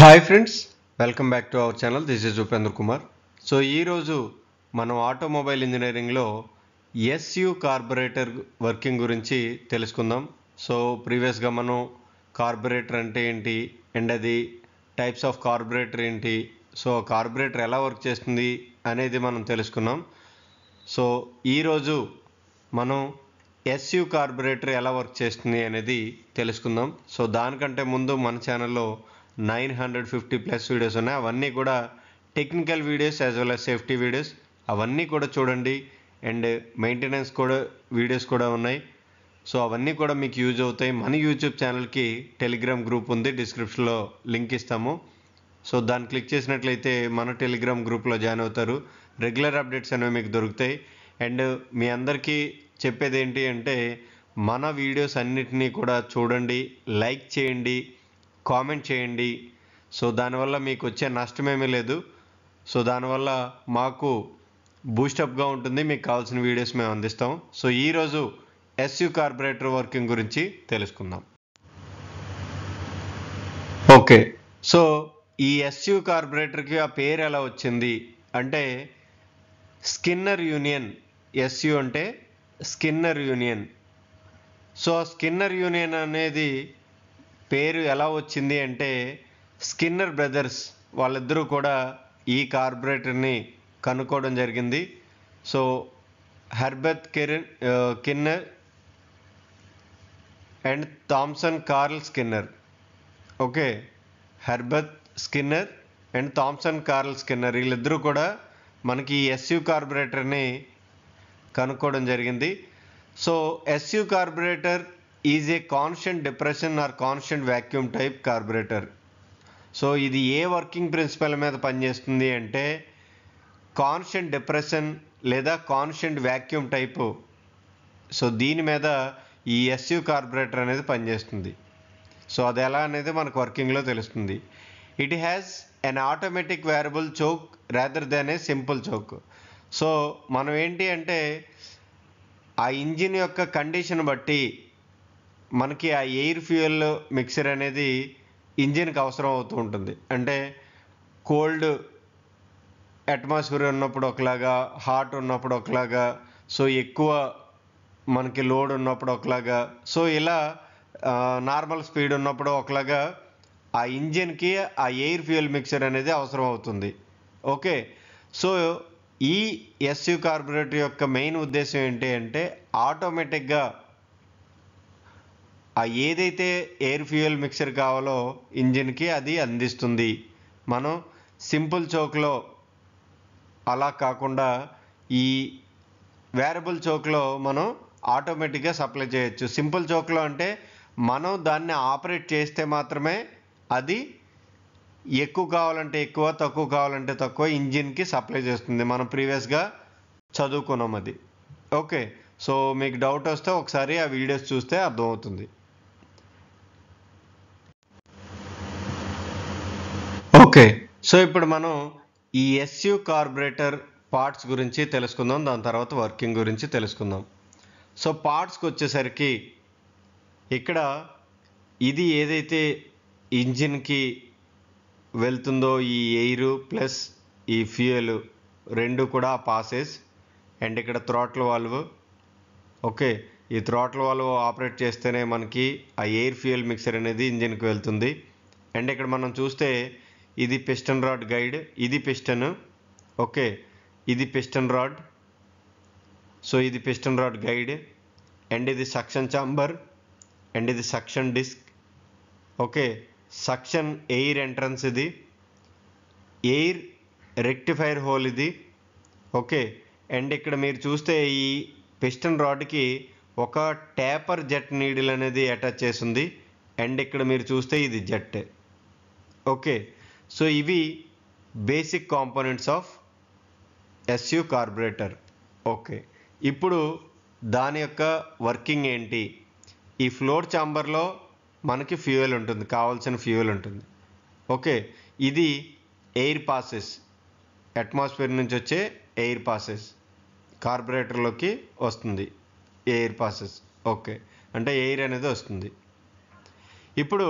Hi friends welcome back to our channel this is Upendra Kumar so ఈరోజు మనం automobile ఇంజనీరింగ్లో SU carburettor working గురించి తెలుసుకుందాం సో ప్రీవియస్గా మనం కార్బొరేటర్ అంటే ఏంటి అండ్ అది టైప్స్ ఆఫ్ కార్బొరేటర్ ఏంటి సో కార్బొరేటర్ ఎలా వర్క్ చేస్తుంది అనేది మనం తెలుసుకున్నాం సో ఈరోజు మనం ఎస్యు కార్బొరేటర్ ఎలా వర్క్ చేస్తుంది అనేది తెలుసుకుందాం సో దానికంటే ముందు మన ఛానల్లో nine hundred fifty plus videos ఉన్నాయి అవన్నీ కూడా technical videos as well as safety videos అవన్నీ కూడా చూడండి అండ్ మెయింటెనెన్స్ కూడా వీడియోస్ కూడా ఉన్నాయి సో అవన్నీ కూడా మీకు యూజ్ అవుతాయి మన యూట్యూబ్ ఛానల్కి టెలిగ్రామ్ గ్రూప్ ఉంది డిస్క్రిప్షన్లో లింక్ ఇస్తాము సో దాన్ని క్లిక్ చేసినట్లయితే మన టెలిగ్రామ్ గ్రూప్లో జాయిన్ అవుతారు రెగ్యులర్ అప్డేట్స్ అనేవి మీకు దొరుకుతాయి అండ్ మీ అందరికీ చెప్పేది ఏంటి అంటే మన వీడియోస్ అన్నిటినీ కూడా చూడండి లైక్ చేయండి కామెంట్ చేయండి సో దానివల్ల మీకు వచ్చే నష్టమేమీ లేదు సో దానివల్ల మాకు బూస్టప్గా ఉంటుంది మీకు కావాల్సిన వీడియోస్ మేము అందిస్తాం సో ఈరోజు ఎస్యూ కార్బొరేటర్ వర్కింగ్ గురించి తెలుసుకుందాం ఓకే సో ఈ ఎస్యూ కార్బొరేటర్కి ఆ పేరు ఎలా వచ్చింది అంటే స్కిన్నర్ యూనియన్ ఎస్యు అంటే Skinner Union so Skinner Union అనేది పేరు ఎలా వచ్చింది అంటే స్కిన్నర్ బ్రదర్స్ వాళ్ళిద్దరూ కూడా ఈ కార్పొరేటర్ని కనుక్కోవడం జరిగింది సో హర్బత్ కిరణ్ Skinner and Thomson Carl Skinner okay Herbert Skinner and Thomson Carl Skinner వీళ్ళిద్దరూ కూడా మనకి ఈ ఎస్యు కార్బొరేటర్ని కనుక్కోవడం జరిగింది so SU carburettor is a constant depression or constant vacuum type carburettor so ఇది ఏ వర్కింగ్ ప్రిన్సిపల్ మీద పనిచేస్తుంది అంటే కాన్స్టెంట్ డిప్రెషన్ లేదా కాన్స్టెంట్ వ్యాక్యూమ్ టైపు సో దీని మీద ఈ ఎస్యూ కార్బొరేటర్ అనేది పనిచేస్తుంది సో అది ఎలా అనేది మనకు వర్కింగ్లో తెలుస్తుంది it has an automatic variable choke rather than a simple choke so మనం ఏంటి అంటే ఆ ఇంజిన్ యొక్క కండిషన్ బట్టి మనకి ఆ ఎయిర్ ఫ్యూయల్ మిక్సర్ అనేది ఇంజిన్కి అవసరం అవుతూ ఉంటుంది అంటే కోల్డ్ అట్మాస్ఫియర్ ఉన్నప్పుడు ఒకలాగా హాట్ ఉన్నప్పుడు ఒకలాగా సో ఎక్కువ మనకి లోడ్ ఉన్నప్పుడు ఒకలాగా సో ఇలా నార్మల్ స్పీడ్ ఉన్నప్పుడు ఒకలాగా ఆ ఇంజిన్కి ఆ ఎయిర్ ఫ్యూయల్ మిక్సర్ అనేది అవసరం అవుతుంది ఓకే సో ఈ ఎస్యు కార్బొరేటర్ యొక్క మెయిన్ ఉద్దేశం ఏంటి అంటే ఆటోమేటిక్గా ఆ ఏదైతే ఎయిర్ ఫ్యూయల్ మిక్సర్ కావాలో ఇంజిన్కి అది అందిస్తుంది మనం సింపుల్ చోక్లో అలా కాకుండా ఈ వేరబుల్ చోక్లో మనం ఆటోమేటిక్గా సప్లై చేయొచ్చు సింపుల్ చోక్లో అంటే మనం దాన్ని ఆపరేట్ చేస్తే మాత్రమే అది ఎక్కువ కావాలంటే ఎక్కువ తక్కువ కావాలంటే తక్కువ ఇంజిన్కి సప్లై చేస్తుంది మనం ప్రీవియస్గా చదువుకున్నాం అది ఓకే సో మీకు డౌట్ వస్తే ఒకసారి ఆ వీడియోస్ చూస్తే అర్థమవుతుంది ఓకే సో ఇప్పుడు మనం ఈ ఎస్యు కార్బొరేటర్ పార్ట్స్ గురించి తెలుసుకుందాం దాని తర్వాత వర్కింగ్ గురించి తెలుసుకుందాం సో పార్ట్స్కి వచ్చేసరికి ఇక్కడ ఇది ఏదైతే ఇంజిన్కి వెళ్తుందో ఈ ఎయిరు ప్లస్ ఈ ఫ్యూయల్ రెండు కూడా పాసెస్ అండ్ ఇక్కడ త్రోట్ల వాల్వ్ ఓకే ఈ త్రోట్ల వాల్వ్ ఆపరేట్ చేస్తేనే మనకి ఆ ఎయిర్ ఫ్యూయల్ మిక్సర్ అనేది ఇంజిన్కి వెళ్తుంది అండ్ ఇక్కడ మనం చూస్తే ఇది పిస్టన్ రాడ్ గైడ్ ఇది పిస్టన్ ఓకే ఇది పిస్టన్ రాడ్ సో ఇది పిస్టన్ రాడ్ గైడ్ అండ్ ఇది సక్షన్ చాంబర్ అండ్ ఇది suction disc okay suction air entrance ఇది ఎయిర్ రెక్టిఫైర్ హోల్ ఇది ఓకే అండ్ ఇక్కడ మీరు చూస్తే ఈ పిస్టన్ రాడ్కి ఒక ట్యాపర్ జెట్ నీడిల్ అనేది అటాచ్ చేసింది అండ్ ఇక్కడ మీరు చూస్తే ఇది జెట్ ఓకే సో ఇవి basic components of SU carburettor okay ఇప్పుడు దాని యొక్క వర్కింగ్ ఏంటి ఈ ఫ్లోర్ చాంబర్లో మనకి ఫ్యూయల్ ఉంటుంది కావాల్సిన ఫ్యూయల్ ఉంటుంది ఓకే ఇది ఎయిర్ పాసెస్ అట్మాస్ఫియర్ నుంచి వచ్చే ఎయిర్ పాసెస్ కార్బొరేటర్లోకి వస్తుంది ఎయిర్ పాసెస్ ఓకే అంటే ఎయిర్ అనేది వస్తుంది ఇప్పుడు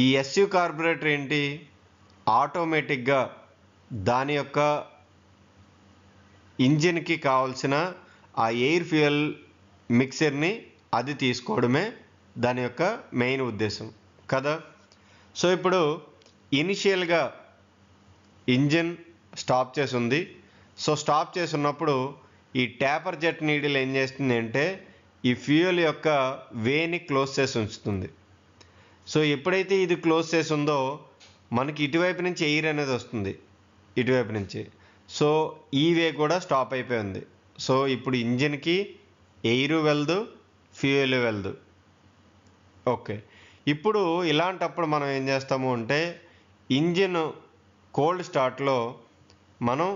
ఈ ఎస్యు కార్పొరేటర్ ఏంటి ఆటోమేటిక్గా దాని యొక్క ఇంజిన్కి కావాల్సిన ఆ ఎయిర్ ఫ్యూయల్ మిక్సర్ని అది తీసుకోవడమే దాని యొక్క మెయిన్ ఉద్దేశం కదా సో ఇప్పుడు ఇనిషియల్గా ఇంజిన్ స్టాప్ చేసి ఉంది సో స్టాప్ చేసి ఉన్నప్పుడు ఈ ట్యాపర్ జెట్ నీడిల్ ఏం చేస్తుంది అంటే ఈ ఫ్యూయల్ యొక్క వేని క్లోజ్ చేసి ఉంచుతుంది సో ఎప్పుడైతే ఇది క్లోజ్ చేసి ఉందో మనకి ఇటువైపు నుంచి ఎయిర్ అనేది వస్తుంది ఇటువైపు నుంచి సో ఈ వే కూడా స్టాప్ అయిపోయింది సో ఇప్పుడు ఇంజిన్కి ఎయిర్ వెళ్దు ఫ్యూయల్ వెళ్దు ఓకే ఇప్పుడు ఇలాంటప్పుడు మనం ఏం చేస్తాము అంటే ఇంజిన్ కోల్డ్ స్టార్ట్లో మనం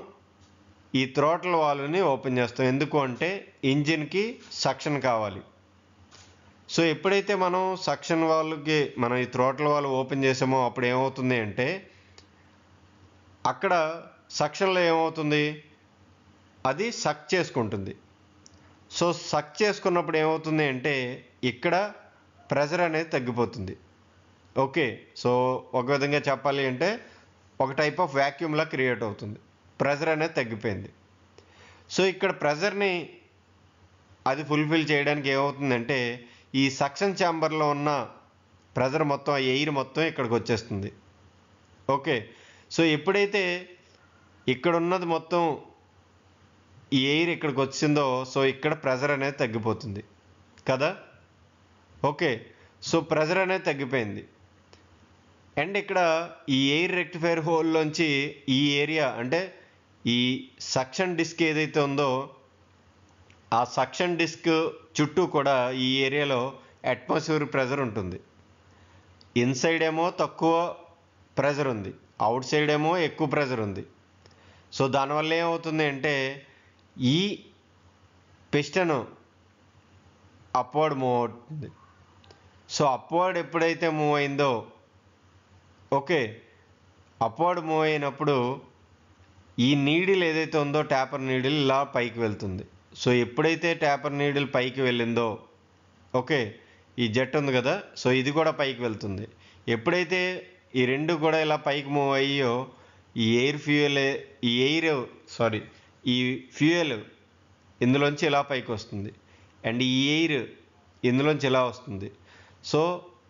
ఈ థ్రోటల్ వాళ్ళని ఓపెన్ చేస్తాం ఎందుకు అంటే ఇంజిన్కి సక్షన్ కావాలి సో ఎప్పుడైతే మనం సక్షన్ వాళ్ళకి మనం ఈ త్రోట్ల వాళ్ళు ఓపెన్ చేసామో అప్పుడు ఏమవుతుంది అంటే అక్కడ సక్షన్లో ఏమవుతుంది అది సక్ చేసుకుంటుంది సో సక్ చేసుకున్నప్పుడు ఏమవుతుంది అంటే ఇక్కడ ప్రెషర్ అనేది తగ్గిపోతుంది ఓకే సో ఒక విధంగా చెప్పాలి అంటే ఒక టైప్ ఆఫ్ వ్యాక్యూమ్లా క్రియేట్ అవుతుంది ప్రెజర్ అనేది తగ్గిపోయింది సో ఇక్కడ ప్రెజర్ని అది ఫుల్ఫిల్ చేయడానికి ఏమవుతుందంటే ఈ సక్షన్ ఛాంబర్లో ఉన్న ప్రెజర్ మొత్తం ఆ ఎయిర్ మొత్తం ఇక్కడికి వచ్చేస్తుంది ఓకే సో ఎప్పుడైతే ఇక్కడ ఉన్నది మొత్తం ఈ ఎయిర్ ఇక్కడికి వచ్చిందో సో ఇక్కడ ప్రెజర్ అనేది తగ్గిపోతుంది కదా ఓకే సో ప్రెజర్ అనేది తగ్గిపోయింది అండ్ ఇక్కడ ఈ ఎయిర్ రెక్టిఫైర్ హోల్లోంచి ఈ ఏరియా అంటే ఈ సక్షన్ డిస్క్ ఏదైతే ఉందో ఆ సక్షన్ డిస్క్ చుట్టూ కూడా ఈ ఏరియాలో అట్మాస్ఫియర్ ప్రెజర్ ఉంటుంది ఇన్సైడ్ ఏమో తక్కువ ప్రెజర్ ఉంది అవుట్ సైడ్ ఏమో ఎక్కువ ప్రెజర్ ఉంది సో దానివల్ల ఏమవుతుంది అంటే ఈ పిస్టను అప్వర్డ్ మూవ్ అవుతుంది సో అప్వర్డ్ ఎప్పుడైతే మూవ్ అయిందో ఓకే అప్వర్డ్ మూవ్ అయినప్పుడు ఈ నీడిల్ ఏదైతే ఉందో ట్యాపర్ నీడిల్ ఇలా పైకి వెళ్తుంది సో ఎప్పుడైతే ట్యాపర్ నీడిల్ పైకి వెళ్ళిందో ఓకే ఈ జెట్ ఉంది కదా సో ఇది కూడా పైకి వెళ్తుంది ఎప్పుడైతే ఈ రెండు కూడా ఇలా పైకి మూవ్ అయ్యో ఈ ఎయిర్ ఫ్యూయల్ ఈ ఎయిర్ సారీ ఈ ఫ్యూయల్ ఇందులోంచి ఇలా పైకి వస్తుంది అండ్ ఈ ఎయిర్ ఇందులోంచి ఇలా వస్తుంది సో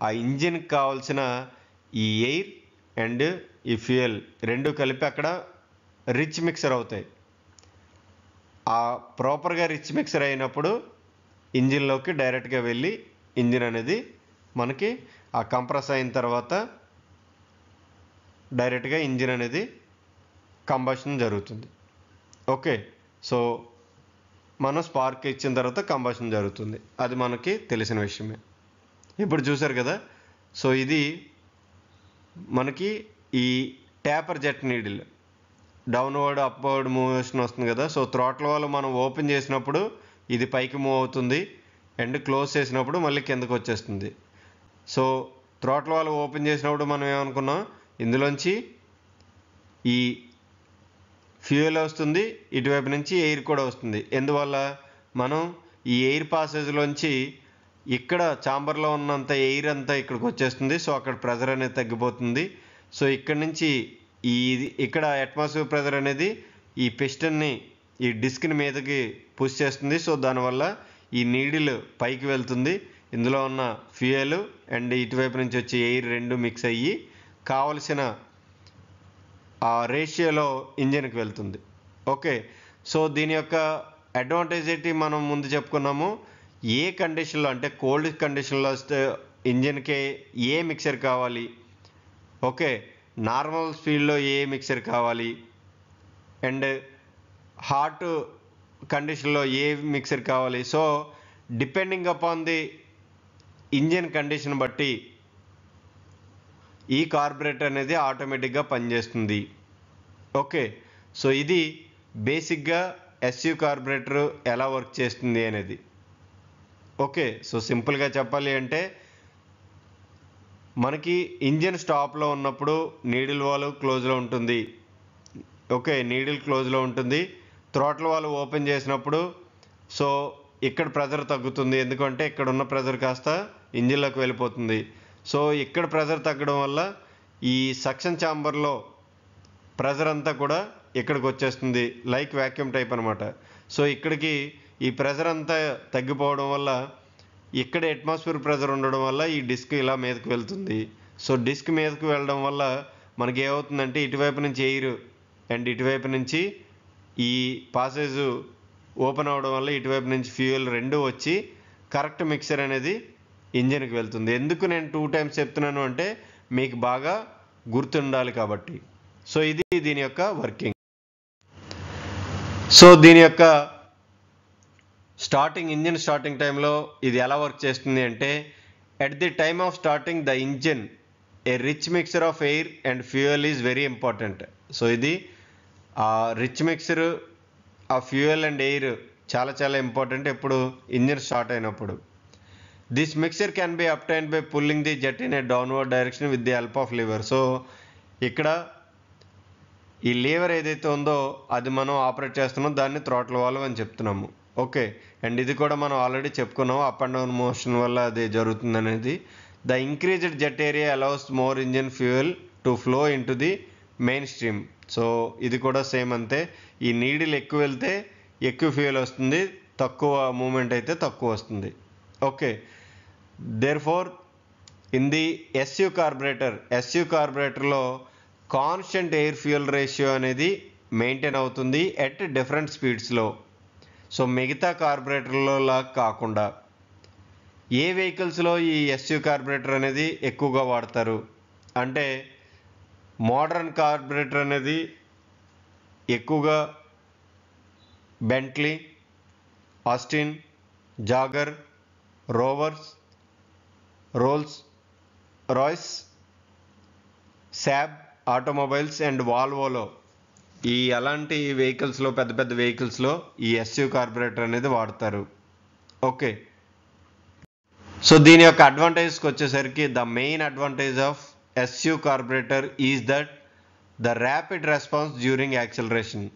ఆ ఇంజిన్కి కావాల్సిన ఈ ఎయిర్ అండ్ ఈ ఫ్యూయల్ రెండు కలిపి అక్కడ రిచ్ మిక్సర్ అవుతాయి ఆ ప్రాపర్గా రిచ్ మిక్సర్ అయినప్పుడు ఇంజిన్లోకి డైరెక్ట్గా వెళ్ళి ఇంజిన్ అనేది మనకి ఆ కంప్రెస్ అయిన తర్వాత డైరెక్ట్గా ఇంజిన్ అనేది కంబషన్ జరుగుతుంది ఓకే సో మనం స్పార్క్ ఇచ్చిన తర్వాత కంబషన్ జరుగుతుంది అది మనకి తెలిసిన విషయమే ఇప్పుడు చూసారు కదా సో ఇది మనకి ఈ taper jet needle downward upward motion వస్తుంది కదా సో త్రోట్ల వల్ల మనం ఓపెన్ చేసినప్పుడు ఇది పైకి మూవ్ అవుతుంది అండ్ క్లోజ్ చేసినప్పుడు మళ్ళీ కిందకు వచ్చేస్తుంది సో త్రోట్ల వల్ల ఓపెన్ చేసినప్పుడు మనం ఏమనుకున్నాం ఇందులోంచి ఈ ఫ్యూయల్ వస్తుంది ఇటువైపు నుంచి ఎయిర్ కూడా వస్తుంది ఎందువల్ల మనం ఈ ఎయిర్ పాసేజ్లోంచి ఇక్కడ ఛాంబర్లో ఉన్నంత ఎయిర్ అంతా ఇక్కడికి వచ్చేస్తుంది సో అక్కడ ప్రెజర్ అనేది తగ్గిపోతుంది సో ఇక్కడ నుంచి ఈ ఇక్కడ అట్మాస్ఫియర్ ప్రెజర్ అనేది ఈ పిస్టన్ని ఈ డిస్క్ని మీదకి పుష్ చేస్తుంది సో దానివల్ల ఈ నీడిల్ పైకి వెళ్తుంది ఇందులో ఉన్న ఫ్యూయల్ అండ్ ఇటువైపు నుంచి వచ్చే ఎయిర్ రెండు మిక్స్ అయ్యి కావలసిన ఆ రేషియోలో ఇంజిన్కి వెళ్తుంది ఓకే సో దీని యొక్క అడ్వాంటేజ్ ఏంటి మనం ముందు చెప్పుకున్నాము ఏ కండిషన్లో అంటే కోల్డ్ కండిషన్లో వస్తే ఇంజిన్కి ఏ మిక్సర్ కావాలి ఓకే నార్మల్ స్పీడ్లో ఏ మిక్సర్ కావాలి అండ్ హాట్ కండిషన్లో ఏ మిక్సర్ కావాలి so depending upon the engine condition బట్టి ఈ కార్బొరేటర్ అనేది ఆటోమేటిక్గా పనిచేస్తుంది ఓకే సో ఇది బేసిక్గా ఎస్యు కార్బరేటర్ ఎలా వర్క్ చేస్తుంది అనేది ఓకే సో సింపుల్గా చెప్పాలి అంటే మనకి ఇంజిన్ స్టాప్లో ఉన్నప్పుడు నీడిల్ వాళ్ళు క్లోజ్లో ఉంటుంది ఓకే నీడిల్ క్లోజ్లో ఉంటుంది థ్రోట్ల వాళ్ళు ఓపెన్ చేసినప్పుడు సో ఇక్కడ ప్రెజర్ తగ్గుతుంది ఎందుకంటే ఇక్కడ ఉన్న ప్రెజర్ కాస్త ఇంజిన్లోకి వెళ్ళిపోతుంది సో ఇక్కడ ప్రెజర్ తగ్గడం వల్ల ఈ సక్షన్ ఛాంబర్లో ప్రెజర్ అంతా కూడా ఇక్కడికి వచ్చేస్తుంది లైక్ వ్యాక్యూమ్ టైప్ అనమాట సో ఇక్కడికి ఈ ప్రెజర్ అంతా తగ్గిపోవడం వల్ల ఇక్కడ అట్మాస్ఫియర్ ప్రెజర్ ఉండడం వల్ల ఈ డిస్క్ ఇలా మీదకు వెళ్తుంది సో డిస్క్ మీదకు వెళ్ళడం వల్ల మనకి ఏమవుతుందంటే ఇటువైపు నుంచి ఎయిర్ అండ్ ఇటువైపు నుంచి ఈ పాసేజ్ ఓపెన్ అవ్వడం వల్ల ఇటువైపు నుంచి ఫ్యూయల్ రెండు వచ్చి కరెక్ట్ మిక్సర్ అనేది ఇంజిన్కి వెళ్తుంది ఎందుకు నేను టూ టైమ్స్ చెప్తున్నాను అంటే మీకు బాగా గుర్తుండాలి కాబట్టి సో ఇది దీని యొక్క వర్కింగ్ సో దీని యొక్క స్టార్టింగ్ ఇంజిన్ స్టార్టింగ్ టైంలో ఇది ఎలా వర్క్ చేస్తుంది అంటే at the time of starting the engine a rich mixer of air and fuel is very important so ఇది ఆ రిచ్ మిక్సర్ ఆ ఫ్యూయల్ అండ్ ఎయిర్ చాలా చాలా ఇంపార్టెంట్ ఎప్పుడు ఇంజిన్ స్టార్ట్ అయినప్పుడు this mixer can be obtained by pulling the jet in a downward direction with the help of lever so ఇక్కడ ఈ లీవర్ ఏదైతే ఉందో అది మనం ఆపరేట్ చేస్తున్నాం దాన్ని త్రోట్ల వాళ్ళం అని చెప్తున్నాము ఓకే అండ్ ఇది కూడా మనం ఆల్రెడీ చెప్పుకున్నాం అప్ అండ్ డౌన్ మోషన్ వల్ల అది జరుగుతుంది అనేది the increased jet area allows more engine fuel to flow in to the main stream so ఇది కూడా సేమ్ అంతే ఈ నీడిల్ ఎక్కువ వెళ్తే ఎక్కువ ఫ్యూయల్ వస్తుంది తక్కువ మూమెంట్ అయితే తక్కువ వస్తుంది okay therefore in the SU carburettor SU కార్బొరేటర్లో కాన్స్టెంట్ ఎయిర్ ఫ్యూయల్ రేషియో అనేది మెయింటైన్ అవుతుంది ఎట్ డిఫరెంట్ స్పీడ్స్లో సో మిగతా కార్బొరేటర్లో కాకుండా ఏ వెహికల్స్లో ఈ ఎస్యూ కార్బొరేటర్ అనేది ఎక్కువగా వాడతారు అంటే మోడర్న్ కార్బొరేటర్ అనేది ఎక్కువగా Bentley Austin Jaguar Rovers Rolls Royce Saab automobiles and వాల్వోలో ఈ అలాంటి వెహికల్స్లో పెద్ద పెద్ద వెహికల్స్లో ఈ ఎస్యూ కార్పొరేటర్ అనేది వాడతారు ఓకే సో దీని యొక్క అడ్వాంటేజ్కి వచ్చేసరికి the main advantage of SU carburettor is that the rapid response during acceleration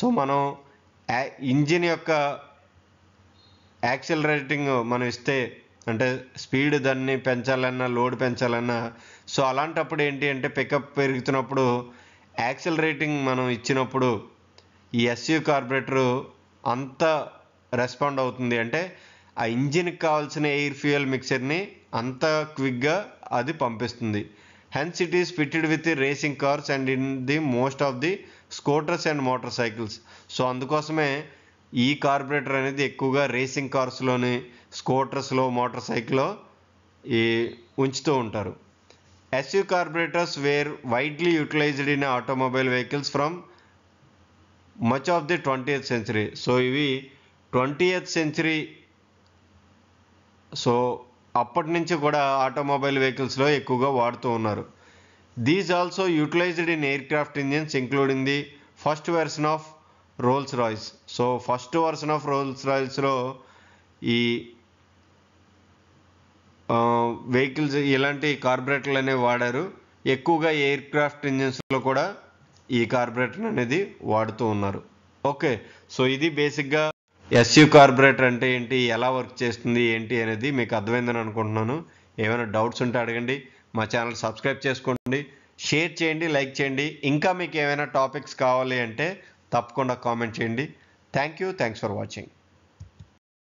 so మనం ఇంజిన్ యొక్క యాక్సిలరేటింగ్ మనం ఇస్తే అంటే స్పీడ్ దాన్ని పెంచాలన్నా లోడ్ పెంచాలన్నా సో అలాంటప్పుడు ఏంటి అంటే పికప్ పెరుగుతున్నప్పుడు యాక్సిల్ రేటింగ్ మనం ఇచ్చినప్పుడు ఈ ఎస్యు కార్పొరేటరు అంత రెస్పాండ్ అవుతుంది అంటే ఆ ఇంజిన్కి కావాల్సిన ఎయిర్ ఫ్యూయల్ మిక్సర్ని అంత క్విక్గా అది పంపిస్తుంది hence it is fitted with racing cars and in the most of the scooters and motorcycles so అందుకోసమే ఈ కార్పొరేటర్ అనేది ఎక్కువగా రేసింగ్ కార్స్లోని స్కూటర్స్లో మోటార్ సైకిల్లో ఈ ఉంచుతూ ఉంటారు SU SU were widely widely in automobile vehicles from much of the twenty eighth century. So ఇవి twenty eighth century so అప్పటి నుంచి కూడా ఆటోమొబైల్ వెహికల్స్లో ఎక్కువగా వాడుతూ ఉన్నారు these also utilized in aircraft engines including the first version of Rolls Royce so first version of Rolls రాయిస్లో ఈ వెహికల్స్ ఇలాంటి కార్బొరేటర్లు అనేవి వాడారు ఎక్కువగా ఎయిర్ క్రాఫ్ట్ ఇంజిన్స్లో కూడా ఈ కార్పొరేటర్ అనేది వాడుతూ ఉన్నారు ఓకే సో ఇది బేసిక్గా ఎస్యూ కార్బొరేటర్ అంటే ఏంటి ఎలా వర్క్ చేస్తుంది ఏంటి అనేది మీకు అర్థమైందని అనుకుంటున్నాను ఏమైనా డౌట్స్ ఉంటే అడగండి మా ఛానల్ సబ్స్క్రైబ్ చేసుకోండి షేర్ చేయండి లైక్ చేయండి ఇంకా మీకు ఏమైనా టాపిక్స్ కావాలి అంటే తప్పకుండా కామెంట్ చేయండి thank you thanks for watching